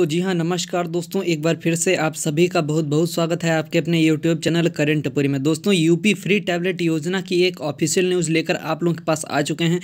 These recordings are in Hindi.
दोस्तों जी हाँ नमस्कार दोस्तों एक बार फिर से आप सभी का बहुत बहुत स्वागत है आपके अपने यूट्यूब चैनल करंटपुरी में दोस्तों यूपी फ्री टैबलेट योजना की एक ऑफिशियल न्यूज़ लेकर आप लोगों के पास आ चुके हैं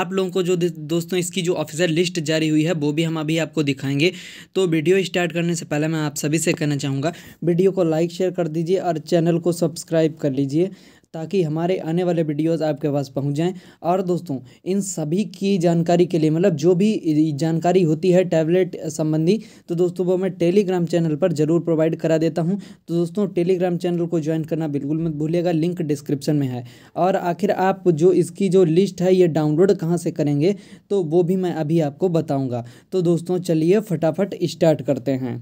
आप लोगों को जो दोस्तों इसकी जो ऑफिशियल लिस्ट जारी हुई है वो भी हम अभी आपको दिखाएंगे तो वीडियो स्टार्ट करने से पहले मैं आप सभी से कहना चाहूँगा वीडियो को लाइक शेयर कर दीजिए और चैनल को सब्सक्राइब कर लीजिए ताकि हमारे आने वाले वीडियोस आपके पास पहुंच जाएं और दोस्तों इन सभी की जानकारी के लिए मतलब जो भी जानकारी होती है टैबलेट संबंधी तो दोस्तों वो मैं टेलीग्राम चैनल पर ज़रूर प्रोवाइड करा देता हूं तो दोस्तों टेलीग्राम चैनल को ज्वाइन करना बिल्कुल मत भूलिएगा लिंक डिस्क्रिप्शन में है और आखिर आप जो इसकी जो लिस्ट है ये डाउनलोड कहाँ से करेंगे तो वो भी मैं अभी आपको बताऊँगा तो दोस्तों चलिए फटाफट स्टार्ट करते हैं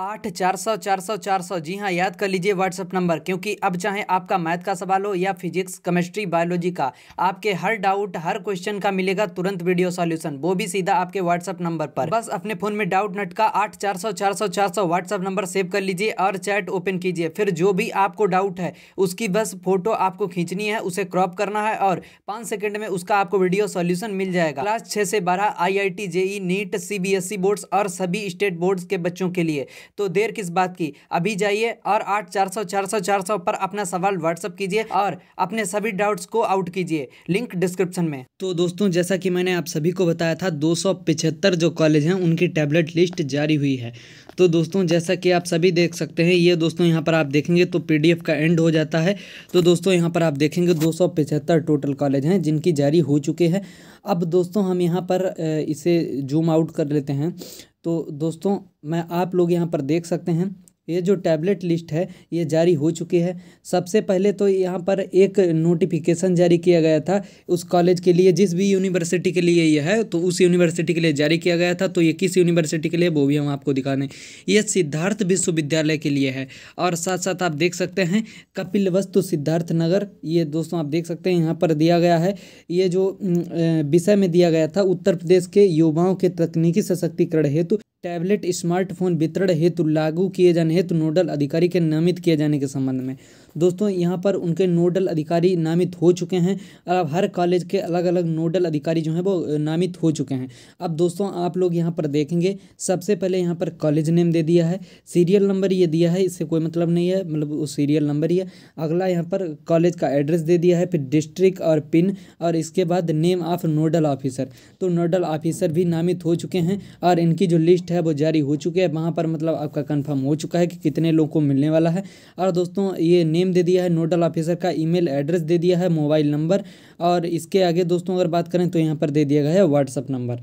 आठ चार सौ चार सौ चार सौ जी हाँ याद कर लीजिए व्हाट्सअप नंबर क्योंकि अब चाहे आपका मैथ का सवाल हो या फिजिक्स केमिस्ट्री बायोलॉजी का आपके हर डाउट हर क्वेश्चन का मिलेगा तुरंत वीडियो सॉल्यूशन वो भी सीधा आपके व्हाट्सअप नंबर पर बस अपने फोन में डाउट नट का आठ चार सौ चार सौ चार सौ व्हाट्सअप नंबर सेव कर लीजिए और चैट ओपन कीजिए फिर जो भी आपको डाउट है उसकी बस फोटो आपको खींचनी है उसे क्रॉप करना है और पाँच सेकेंड में उसका आपको वीडियो सॉल्यूशन मिल जाएगा क्लास छः से बारह I I T JEE NEET C B S E boards और सभी स्टेट बोर्ड्स के बच्चों के लिए तो देर किस बात की अभी जाइए और आठ चार सौ चार सौ चार सौ पर अपना सवाल व्हाट्सअप कीजिए और अपने सभी डाउट्स को आउट कीजिए लिंक डिस्क्रिप्शन में तो दोस्तों जैसा कि मैंने आप सभी को बताया था दो जो कॉलेज हैं उनकी टैबलेट लिस्ट जारी हुई है तो दोस्तों जैसा कि आप सभी देख सकते हैं ये दोस्तों यहाँ पर आप देखेंगे तो पी का एंड हो जाता है तो दोस्तों यहाँ पर आप देखेंगे दो टोटल कॉलेज हैं जिनकी जारी हो चुके हैं अब दोस्तों हम यहाँ पर इसे जूम आउट कर लेते हैं तो दोस्तों मैं आप लोग यहाँ पर देख सकते हैं ये जो टैबलेट लिस्ट है ये जारी हो चुकी है सबसे पहले तो यहाँ पर एक नोटिफिकेशन जारी किया गया था उस कॉलेज के लिए जिस भी यूनिवर्सिटी के लिए यह है तो उस यूनिवर्सिटी के लिए जारी किया गया था तो ये किस यूनिवर्सिटी के लिए वो भी हम आपको दिखा दें ये सिद्धार्थ विश्वविद्यालय के लिए है और साथ साथ आप देख सकते हैं कपिल वस्तु सिद्धार्थ नगर ये दोस्तों आप देख सकते हैं यहाँ पर दिया गया है ये जो विषय में दिया गया था उत्तर प्रदेश के युवाओं के तकनीकी सशक्तिकरण हेतु टैबलेट स्मार्टफोन वितरण हेतु लागू किए जाने हेतु नोडल अधिकारी के नामित किए जाने के संबंध में दोस्तों यहाँ पर उनके नोडल अधिकारी नामित हो चुके हैं और अब हर कॉलेज के अलग अलग नोडल अधिकारी जो हैं वो नामित हो चुके हैं अब दोस्तों आप लोग यहाँ पर देखेंगे सबसे पहले यहाँ पर कॉलेज नेम दे दिया है सीरियल नंबर ये दिया है इससे कोई मतलब नहीं है मतलब वो सीरियल नंबर ही है अगला यहाँ पर कॉलेज का एड्रेस दे दिया है फिर डिस्ट्रिक्ट और पिन और इसके बाद नेम ऑफ नोडल ऑफिसर तो नोडल ऑफिसर भी नामित हो चुके हैं और इनकी जो लिस्ट है वो जारी हो चुकी है वहाँ पर मतलब आपका कन्फर्म हो चुका है कि कितने लोगों को मिलने वाला है और दोस्तों ये नेम नेम दे दिया है नोडल ऑफिसर का ईमेल एड्रेस दे दिया है मोबाइल नंबर और इसके आगे दोस्तों अगर बात करें तो यहाँ पर दे दिया गया है व्हाट्सअप नंबर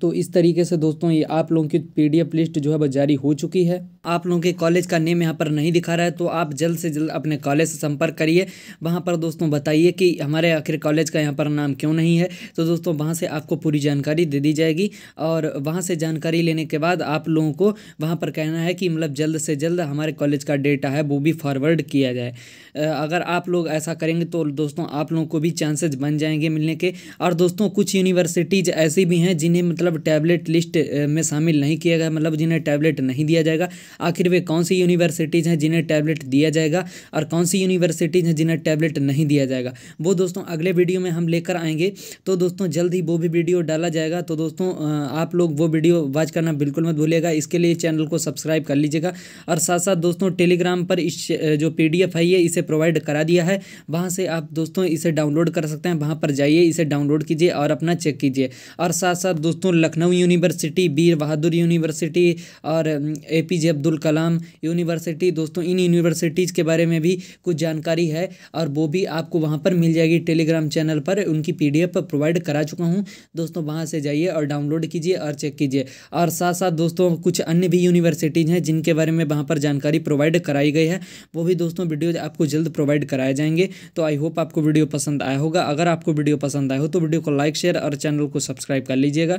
तो इस तरीके से दोस्तों ये आप लोगों की पीडीएफ लिस्ट जो है वो जारी हो चुकी है आप लोगों के कॉलेज का नेम यहाँ पर नहीं दिखा रहा है तो आप जल्द से जल्द अपने कॉलेज से संपर्क करिए वहाँ पर दोस्तों बताइए कि हमारे आखिर कॉलेज का यहाँ पर नाम क्यों नहीं है तो दोस्तों वहाँ से आपको पूरी जानकारी दे दी जाएगी और वहाँ से जानकारी लेने के बाद आप लोगों को वहाँ पर कहना है कि मतलब जल्द से जल्द हमारे कॉलेज का डेटा है वो भी फॉरवर्ड किया जाए अगर आप लोग ऐसा करेंगे तो दोस्तों आप लोगों को भी चांसेज बन जाएंगे मिलने के और दोस्तों कुछ यूनिवर्सिटीज़ ऐसी भी हैं जिन्हें मतलब मतलब टैबलेट लिस्ट में शामिल नहीं किया गया मतलब जिन्हें टैबलेट नहीं दिया जाएगा आखिर वे कौन सी यूनिवर्सिटीज़ हैं जिन्हें टैबलेट दिया जाएगा और कौन सी यूनिवर्सिटीज़ हैं जिन्हें टैबलेट नहीं दिया जाएगा वो दोस्तों अगले वीडियो में हम लेकर आएंगे तो दोस्तों जल्द ही वो भी वीडियो डाला जाएगा तो दोस्तों आप लोग वो वीडियो वॉच करना बिल्कुल मत भूलिएगा इसके लिए चैनल को सब्सक्राइब कर लीजिएगा और साथ साथ दोस्तों टेलीग्राम पर इस जो पी डी है ये इसे प्रोवाइड करा दिया है वहाँ से आप दोस्तों इसे डाउनलोड कर सकते हैं वहाँ पर जाइए इसे डाउनलोड कीजिए और अपना चेक कीजिए और साथ साथ दोस्तों दोस्तों लखनऊ यूनिवर्सिटी बीर बहादुर यूनिवर्सिटी और A P J Abdul Kalam university दोस्तों इन यूनिवर्सिटीज़ के बारे में भी कुछ जानकारी है और वो भी आपको वहाँ पर मिल जाएगी टेलीग्राम चैनल पर उनकी पी प्रोवाइड करा चुका हूँ दोस्तों वहाँ से जाइए और डाउनलोड कीजिए और चेक कीजिए और साथ साथ दोस्तों कुछ अन्य भी यूनिवर्सिटीज़ हैं जिनके बारे में वहाँ पर जानकारी प्रोवाइड कराई गई है वो भी दोस्तों वीडियो आपको जल्द प्रोवाइड कराए जाएंगे तो आई होप आपको वीडियो पसंद आया होगा अगर आपको वीडियो पसंद आया हो तो वीडियो को लाइक शेयर और चैनल को सब्सक्राइब कर लीजिएगा